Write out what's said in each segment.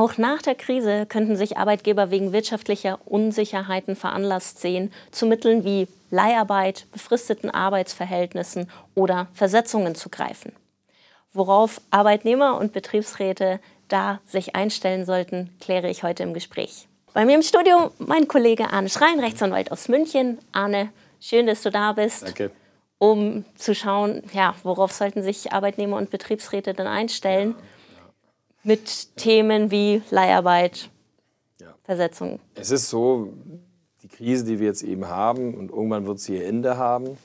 Auch nach der Krise könnten sich Arbeitgeber wegen wirtschaftlicher Unsicherheiten veranlasst sehen, zu Mitteln wie Leiharbeit, befristeten Arbeitsverhältnissen oder Versetzungen zu greifen. Worauf Arbeitnehmer und Betriebsräte da sich einstellen sollten, kläre ich heute im Gespräch. Bei mir im Studio mein Kollege Arne Schrein, Rechtsanwalt aus München. Arne, schön, dass du da bist. Danke. Um zu schauen, ja, worauf sollten sich Arbeitnehmer und Betriebsräte denn einstellen. Ja mit Themen wie Leiharbeit, ja. Versetzung. Es ist so, die Krise, die wir jetzt eben haben, und irgendwann wird sie ihr Ende haben.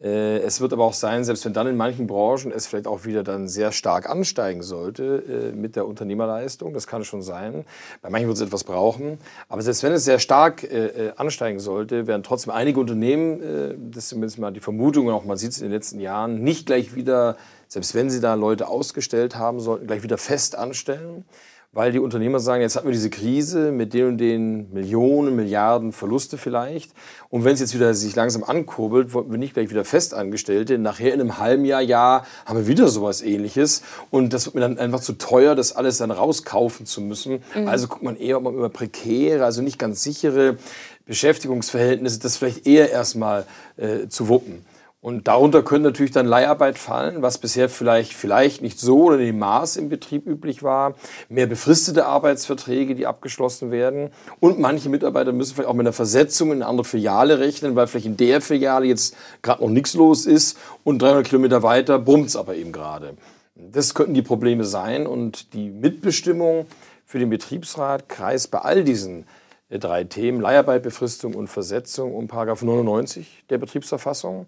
Äh, es wird aber auch sein, selbst wenn dann in manchen Branchen es vielleicht auch wieder dann sehr stark ansteigen sollte äh, mit der Unternehmerleistung, das kann schon sein. Bei manchen wird es etwas brauchen. Aber selbst wenn es sehr stark äh, ansteigen sollte, werden trotzdem einige Unternehmen, das ist zumindest mal die Vermutung, auch man sieht es in den letzten Jahren, nicht gleich wieder selbst wenn sie da Leute ausgestellt haben, sollten gleich wieder fest anstellen, weil die Unternehmer sagen, jetzt hatten wir diese Krise mit den und den Millionen, Milliarden Verluste vielleicht. Und wenn es jetzt wieder sich langsam ankurbelt, wollten wir nicht gleich wieder Festangestellte. Nachher in einem halben Jahr, Jahr haben wir wieder sowas ähnliches. Und das wird mir dann einfach zu teuer, das alles dann rauskaufen zu müssen. Mhm. Also guckt man eher, ob man über prekäre, also nicht ganz sichere Beschäftigungsverhältnisse, das vielleicht eher erstmal äh, zu wuppen. Und darunter könnte natürlich dann Leiharbeit fallen, was bisher vielleicht, vielleicht nicht so oder in dem Maß im Betrieb üblich war. Mehr befristete Arbeitsverträge, die abgeschlossen werden. Und manche Mitarbeiter müssen vielleicht auch mit einer Versetzung in eine andere Filiale rechnen, weil vielleicht in der Filiale jetzt gerade noch nichts los ist und 300 Kilometer weiter brummt es aber eben gerade. Das könnten die Probleme sein und die Mitbestimmung für den Betriebsrat kreist bei all diesen äh, drei Themen, Leiharbeit, Befristung und Versetzung um Paragraph 99 der Betriebsverfassung.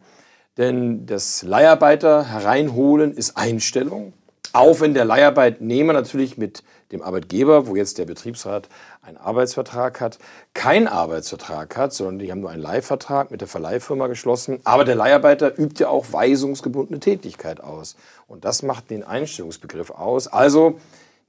Denn das Leiharbeiter hereinholen ist Einstellung. Auch wenn der Leiharbeitnehmer natürlich mit dem Arbeitgeber, wo jetzt der Betriebsrat einen Arbeitsvertrag hat, keinen Arbeitsvertrag hat, sondern die haben nur einen Leihvertrag mit der Verleihfirma geschlossen. Aber der Leiharbeiter übt ja auch weisungsgebundene Tätigkeit aus. Und das macht den Einstellungsbegriff aus. Also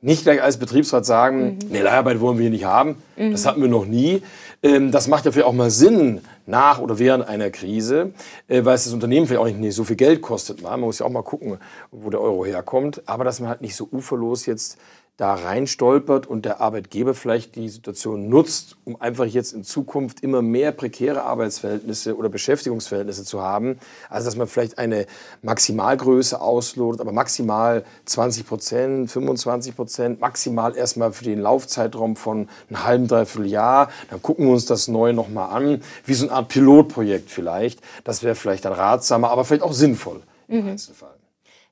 nicht gleich als Betriebsrat sagen, mhm. nee, Leiharbeit wollen wir hier nicht haben. Mhm. Das hatten wir noch nie. Ähm, das macht ja vielleicht auch mal Sinn nach oder während einer Krise, äh, weil es das Unternehmen vielleicht auch nicht, nicht so viel Geld kostet. Man muss ja auch mal gucken, wo der Euro herkommt. Aber dass man halt nicht so uferlos jetzt da reinstolpert und der Arbeitgeber vielleicht die Situation nutzt, um einfach jetzt in Zukunft immer mehr prekäre Arbeitsverhältnisse oder Beschäftigungsverhältnisse zu haben. Also dass man vielleicht eine Maximalgröße auslotet, aber maximal 20 Prozent, 25 Prozent, maximal erstmal für den Laufzeitraum von einem halben, dreiviertel Jahr. Dann gucken wir uns das neu nochmal an, wie so eine Art Pilotprojekt vielleicht. Das wäre vielleicht dann ratsamer, aber vielleicht auch sinnvoll im mhm. Einzelfall.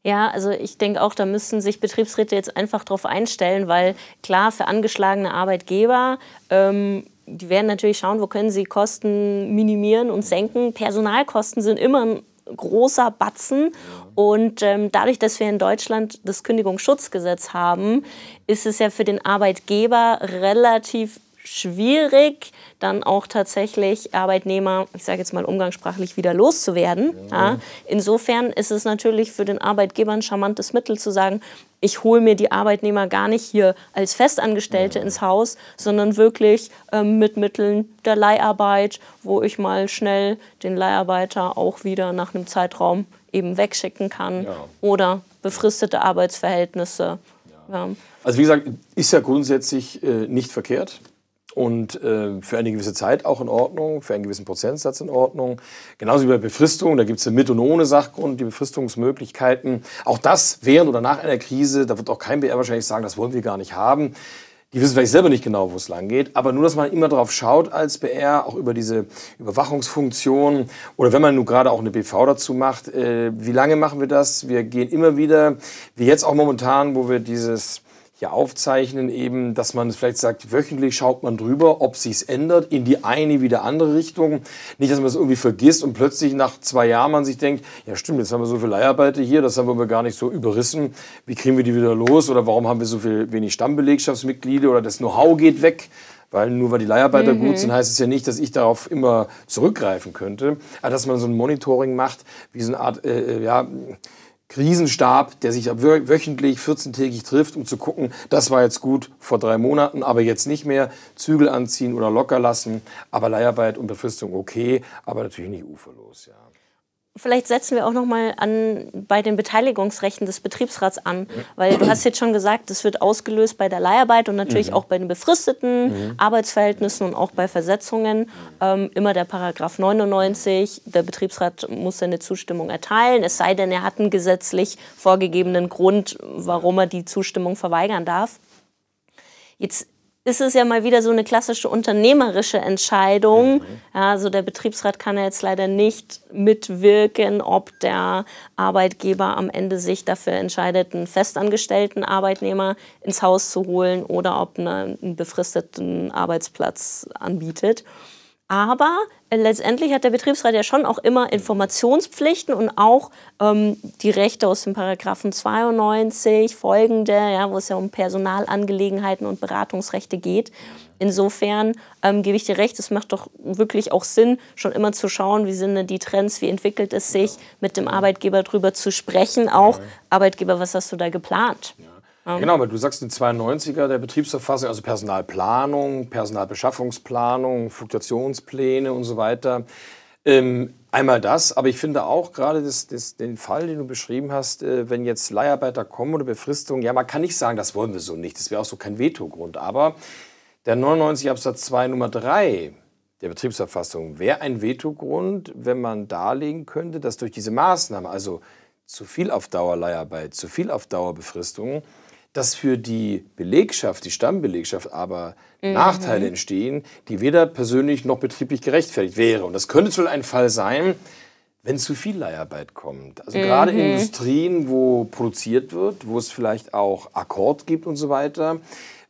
Ja, also ich denke auch, da müssen sich Betriebsräte jetzt einfach drauf einstellen, weil klar, für angeschlagene Arbeitgeber ähm, die werden natürlich schauen, wo können sie Kosten minimieren und senken. Personalkosten sind immer ein großer Batzen. Und ähm, dadurch, dass wir in Deutschland das Kündigungsschutzgesetz haben, ist es ja für den Arbeitgeber relativ schwierig, dann auch tatsächlich Arbeitnehmer, ich sage jetzt mal umgangssprachlich, wieder loszuwerden. Ja. Insofern ist es natürlich für den Arbeitgeber ein charmantes Mittel zu sagen, ich hole mir die Arbeitnehmer gar nicht hier als Festangestellte ja. ins Haus, sondern wirklich ähm, mit Mitteln der Leiharbeit, wo ich mal schnell den Leiharbeiter auch wieder nach einem Zeitraum eben wegschicken kann ja. oder befristete Arbeitsverhältnisse. Ähm, also wie gesagt, ist ja grundsätzlich äh, nicht verkehrt und äh, für eine gewisse Zeit auch in Ordnung, für einen gewissen Prozentsatz in Ordnung. Genauso wie bei Befristungen, da gibt es mit und ohne Sachgrund die Befristungsmöglichkeiten. Auch das während oder nach einer Krise, da wird auch kein BR wahrscheinlich sagen, das wollen wir gar nicht haben. Die wissen vielleicht selber nicht genau, wo es lang geht, aber nur, dass man immer drauf schaut als BR, auch über diese Überwachungsfunktion oder wenn man nun gerade auch eine BV dazu macht, äh, wie lange machen wir das? Wir gehen immer wieder, wie jetzt auch momentan, wo wir dieses ja aufzeichnen, eben, dass man vielleicht sagt, wöchentlich schaut man drüber, ob sich's ändert, in die eine wie die andere Richtung. Nicht, dass man es irgendwie vergisst und plötzlich nach zwei Jahren man sich denkt, ja stimmt, jetzt haben wir so viel Leiharbeiter hier, das haben wir gar nicht so überrissen. Wie kriegen wir die wieder los? Oder warum haben wir so viel wenig Stammbelegschaftsmitglieder? Oder das Know-how geht weg? Weil nur weil die Leiharbeiter mhm. gut sind, heißt es ja nicht, dass ich darauf immer zurückgreifen könnte. Aber dass man so ein Monitoring macht, wie so eine Art, äh, äh ja, Krisenstab, der sich wöchentlich 14-tägig trifft, um zu gucken, das war jetzt gut vor drei Monaten, aber jetzt nicht mehr. Zügel anziehen oder locker lassen, aber Leiharbeit und Befristung okay, aber natürlich nicht uferlos. Ja. Vielleicht setzen wir auch noch mal an bei den Beteiligungsrechten des Betriebsrats an, weil du hast jetzt schon gesagt, das wird ausgelöst bei der Leiharbeit und natürlich mhm. auch bei den befristeten mhm. Arbeitsverhältnissen und auch bei Versetzungen. Ähm, immer der Paragraph 99, der Betriebsrat muss seine Zustimmung erteilen, es sei denn, er hat einen gesetzlich vorgegebenen Grund, warum er die Zustimmung verweigern darf. Jetzt ist es ja mal wieder so eine klassische unternehmerische Entscheidung. Mhm. Ja, also der Betriebsrat kann ja jetzt leider nicht mitwirken, ob der Arbeitgeber am Ende sich dafür entscheidet, einen festangestellten Arbeitnehmer ins Haus zu holen oder ob eine, einen befristeten Arbeitsplatz anbietet. Aber äh, letztendlich hat der Betriebsrat ja schon auch immer Informationspflichten und auch ähm, die Rechte aus dem Paragraphen 92 folgende, ja, wo es ja um Personalangelegenheiten und Beratungsrechte geht. Insofern ähm, gebe ich dir recht, es macht doch wirklich auch Sinn, schon immer zu schauen, wie sind denn die Trends, wie entwickelt es sich, mit dem Arbeitgeber drüber zu sprechen auch. Arbeitgeber, was hast du da geplant? Ja. Ja, ah. genau, aber du sagst die 92er der Betriebsverfassung, also Personalplanung, Personalbeschaffungsplanung, Fluktuationspläne und so weiter. Ähm, einmal das, aber ich finde auch gerade das, das, den Fall, den du beschrieben hast, äh, wenn jetzt Leiharbeiter kommen oder Befristungen, ja, man kann nicht sagen, das wollen wir so nicht, das wäre auch so kein Vetogrund, aber der 99 Absatz 2 Nummer 3 der Betriebsverfassung wäre ein Vetogrund, wenn man darlegen könnte, dass durch diese Maßnahme, also zu viel auf Dauer Leiharbeit, zu viel auf Dauer Befristung, dass für die Belegschaft, die Stammbelegschaft aber mhm. Nachteile entstehen, die weder persönlich noch betrieblich gerechtfertigt wäre. Und das könnte wohl ein Fall sein, wenn zu viel Leiharbeit kommt. Also mhm. gerade in Industrien, wo produziert wird, wo es vielleicht auch Akkord gibt und so weiter,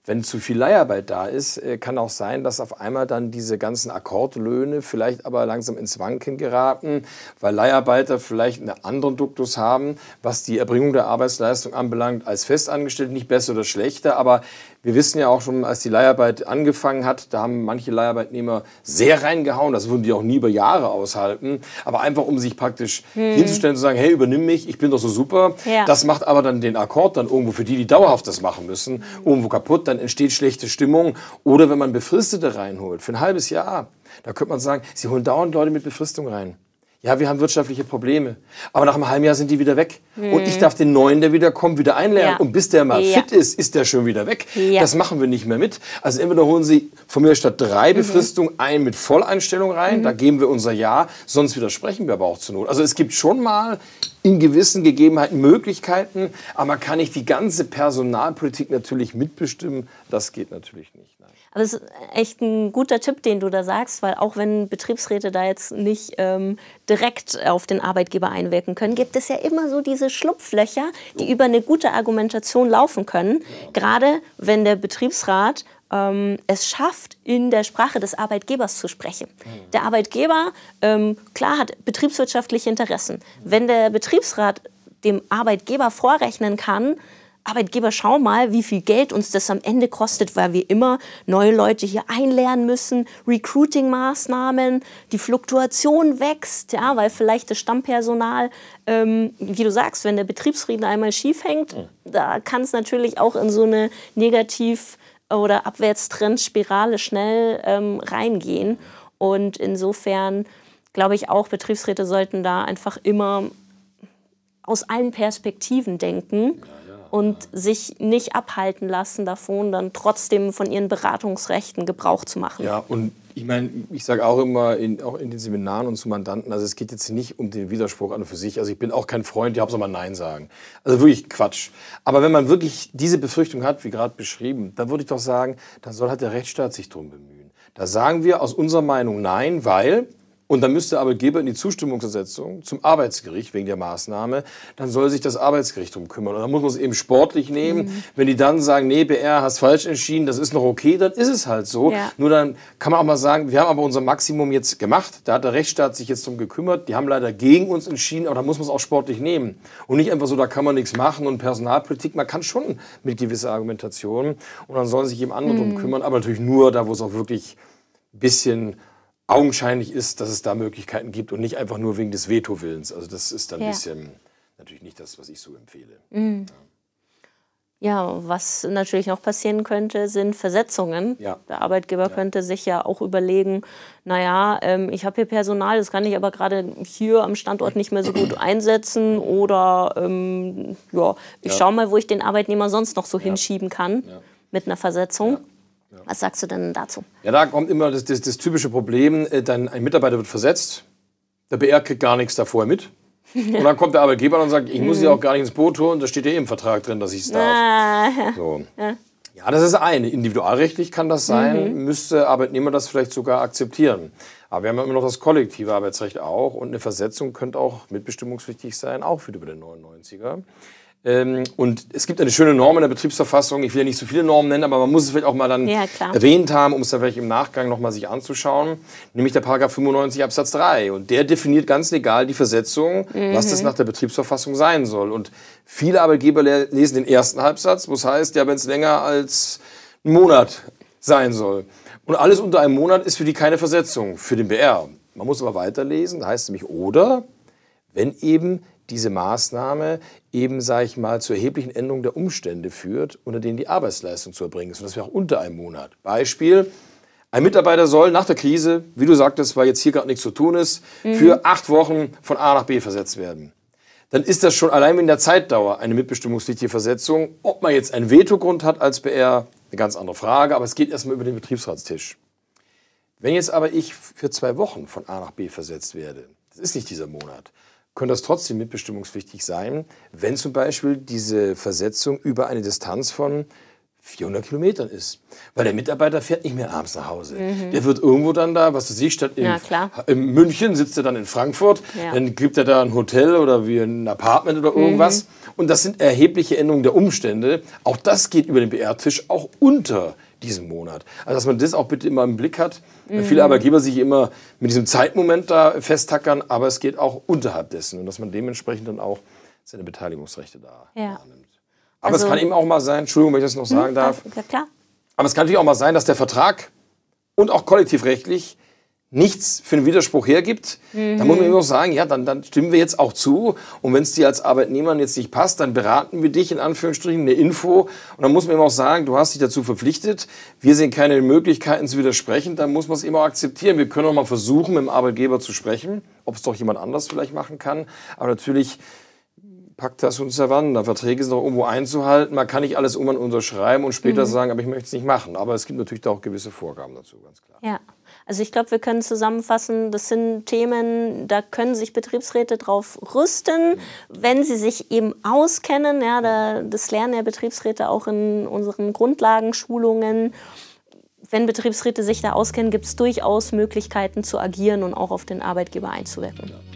wenn zu viel Leiharbeit da ist, äh, kann auch sein, dass auf einmal dann diese ganzen Akkordlöhne vielleicht aber langsam ins Wanken geraten, weil Leiharbeiter vielleicht einen anderen Duktus haben, was die Erbringung der Arbeitsleistung anbelangt, als Festangestellte, nicht besser oder schlechter, aber wir wissen ja auch schon, als die Leiharbeit angefangen hat, da haben manche Leiharbeitnehmer sehr reingehauen. Das würden die auch nie über Jahre aushalten. Aber einfach, um sich praktisch hm. hinzustellen, zu sagen, hey, übernimm mich, ich bin doch so super. Ja. Das macht aber dann den Akkord dann irgendwo für die, die dauerhaft das machen müssen, irgendwo kaputt. Dann entsteht schlechte Stimmung. Oder wenn man Befristete reinholt, für ein halbes Jahr, da könnte man sagen, sie holen dauernd Leute mit Befristung rein ja, wir haben wirtschaftliche Probleme. Aber nach einem halben Jahr sind die wieder weg. Mhm. Und ich mhm. darf den Neuen, der wieder kommt, wieder einlernen. Ja. Und bis der mal ja. fit ist, ist der schon wieder weg. Ja. Das machen wir nicht mehr mit. Also entweder holen Sie von mir statt drei Befristungen mhm. einen mit Volleinstellung rein, mhm. da geben wir unser Ja, sonst widersprechen wir aber auch zur Not. Also es gibt schon mal in gewissen Gegebenheiten Möglichkeiten, aber kann ich die ganze Personalpolitik natürlich mitbestimmen? Das geht natürlich nicht. Nein. Aber es ist echt ein guter Tipp, den du da sagst, weil auch wenn Betriebsräte da jetzt nicht ähm, direkt auf den Arbeitgeber einwirken können, gibt es ja immer so diese Schlupflöcher, die oh. über eine gute Argumentation laufen können. Ja. Gerade wenn der Betriebsrat ähm, es schafft, in der Sprache des Arbeitgebers zu sprechen. Der Arbeitgeber, ähm, klar, hat betriebswirtschaftliche Interessen. Wenn der Betriebsrat dem Arbeitgeber vorrechnen kann, Arbeitgeber, schau mal, wie viel Geld uns das am Ende kostet, weil wir immer neue Leute hier einlernen müssen, Recruiting-Maßnahmen, die Fluktuation wächst, ja, weil vielleicht das Stammpersonal, ähm, wie du sagst, wenn der Betriebsfrieden einmal schief hängt, da kann es natürlich auch in so eine negativ oder Abwärtstrendspirale schnell ähm, reingehen. Und insofern glaube ich auch, Betriebsräte sollten da einfach immer aus allen Perspektiven denken ja, ja, und sich nicht abhalten lassen davon, dann trotzdem von ihren Beratungsrechten Gebrauch zu machen. Ja, und ich meine, ich sage auch immer, in, auch in den Seminaren und zu Mandanten, also es geht jetzt nicht um den Widerspruch an und für sich. Also ich bin auch kein Freund, die habe mal Nein sagen. Also wirklich Quatsch. Aber wenn man wirklich diese Befürchtung hat, wie gerade beschrieben, dann würde ich doch sagen, dann soll halt der Rechtsstaat sich drum bemühen. Da sagen wir aus unserer Meinung Nein, weil und dann müsste der Arbeitgeber in die Zustimmungsersetzung zum Arbeitsgericht wegen der Maßnahme, dann soll sich das Arbeitsgericht drum kümmern. Und dann muss man es eben sportlich nehmen. Mhm. Wenn die dann sagen, nee, BR, hast falsch entschieden, das ist noch okay, dann ist es halt so. Ja. Nur dann kann man auch mal sagen, wir haben aber unser Maximum jetzt gemacht. Da hat der Rechtsstaat sich jetzt drum gekümmert. Die haben leider gegen uns entschieden, aber da muss man es auch sportlich nehmen. Und nicht einfach so, da kann man nichts machen und Personalpolitik. Man kann schon mit gewisser Argumentation und dann sollen sich eben andere mhm. drum kümmern. Aber natürlich nur da, wo es auch wirklich ein bisschen augenscheinlich ist, dass es da Möglichkeiten gibt und nicht einfach nur wegen des Veto-Willens. Also das ist dann ein bisschen natürlich nicht das, was ich so empfehle. Mhm. Ja. ja. was natürlich noch passieren könnte, sind Versetzungen. Ja. Der Arbeitgeber könnte sich ja auch überlegen, naja, ähm, ich habe hier Personal, das kann ich aber gerade hier am Standort nicht mehr so gut einsetzen oder ähm, ja, ich schaue mal, wo ich den Arbeitnehmer sonst noch so hinschieben kann mit einer Versetzung. Was sagst du denn dazu? Ja, da kommt immer das, das, das typische Problem, äh, dann ein Mitarbeiter wird versetzt, der BR kriegt gar nichts davor mit. Und dann kommt der Arbeitgeber und sagt, ich muss sie mhm. auch gar nicht ins Boot holen, da steht ja eh im Vertrag drin, dass ich es darf. Ah. ja. So. Ja. das ist eine. Individualrechtlich kann das sein, mhm. müsste Arbeitnehmer das vielleicht sogar akzeptieren. Aber wir haben ja immer noch das kollektive Arbeitsrecht auch und eine Versetzung könnte auch mitbestimmungswichtig sein, auch für über den 99er. Ähm, und es gibt eine schöne Norm in der Betriebsverfassung. Ich will ja nicht so viele Normen nennen, aber man muss es vielleicht auch mal dann ja, erwähnt haben, um es dann vielleicht im Nachgang nochmal sich anzuschauen. Nämlich der Paragraph 95 Absatz 3. Und der definiert ganz legal die Versetzung, mhm. was das mhm. nach der Betriebsverfassung sein soll. Und viele Arbeitgeber lesen den ersten Halbsatz, wo es heißt, ja, wenn es länger als einen Monat sein soll. Und alles unter einem Monat ist für die keine Versetzung, für den BR. Man muss aber weiterlesen, da heißt es nämlich, oder wenn eben diese Maßnahme eben, sage ich mal, zur erheblichen Änderung der Umstände führt, unter denen die Arbeitsleistung zu erbringen ist. Und das wäre auch unter einem Monat. Beispiel, ein Mitarbeiter soll nach der Krise, wie du sagtest, weil jetzt hier gerade nichts zu tun ist, mhm. für acht Wochen von A nach B versetzt werden. Dann ist das schon allein in der Zeitdauer eine mitbestimmungspflichtige Versetzung. Ob man jetzt einen Vetogrund hat als BR, eine ganz andere Frage, aber es geht erstmal über den Betriebsratstisch. Wenn jetzt aber ich für zwei Wochen von A nach B versetzt werde, das ist nicht dieser Monat, könnte das trotzdem mitbestimmungswichtig sein, wenn zum Beispiel diese Versetzung über eine Distanz von 400 Kilometern ist. Weil der Mitarbeiter fährt nicht mehr abends nach Hause. Mhm. Der wird irgendwo dann da, was du siehst, statt in, ja, in, München sitzt er dann in Frankfurt, ja. dann gibt er da ein Hotel oder wie ein Apartment oder mhm. irgendwas. Mhm. Und das sind erhebliche Änderungen der Umstände. Auch das geht über den BR-Tisch auch unter diesem Monat. Also dass man das auch bitte immer im Blick hat. Mhm. Viele Arbeitgeber sich immer mit diesem Zeitmoment da festhackern, aber es geht auch unterhalb dessen und dass man dementsprechend dann auch seine Beteiligungsrechte da ja. annimmt. Aber also, es kann eben auch mal sein, Entschuldigung, wenn ich das noch sagen hm, darf. Ja, klar. Aber es kann natürlich auch mal sein, dass der Vertrag und auch kollektivrechtlich nichts für einen Widerspruch hergibt, mhm. dann muss man mhm. eben auch sagen, ja, dann, dann stimmen wir jetzt auch zu. Und wenn es dir als Arbeitnehmer jetzt nicht passt, dann beraten wir dich in Anführungsstrichen eine Info. Und dann muss man eben auch sagen, du hast dich dazu verpflichtet. Wir sehen keine Möglichkeiten zu widersprechen. Dann muss man es eben auch akzeptieren. Wir können auch mal versuchen, mit dem Arbeitgeber zu sprechen, ob es doch jemand anders vielleicht machen kann. Aber natürlich Pactas und Savanda. Verträge sind auch irgendwo einzuhalten. Man kann nicht alles um und unterschreiben und später mhm. sagen, aber ich möchte es nicht machen. Aber es gibt natürlich da auch gewisse Vorgaben dazu, ganz klar. Ja. Also ich glaube, wir können zusammenfassen, das sind Themen, da können sich Betriebsräte drauf rüsten, mhm. wenn sie sich eben auskennen. Ja, da, das lernen ja Betriebsräte auch in unseren Grundlagenschulungen. Wenn Betriebsräte sich da auskennen, gibt es durchaus Möglichkeiten zu agieren und auch auf den Arbeitgeber einzuwirken. Ja.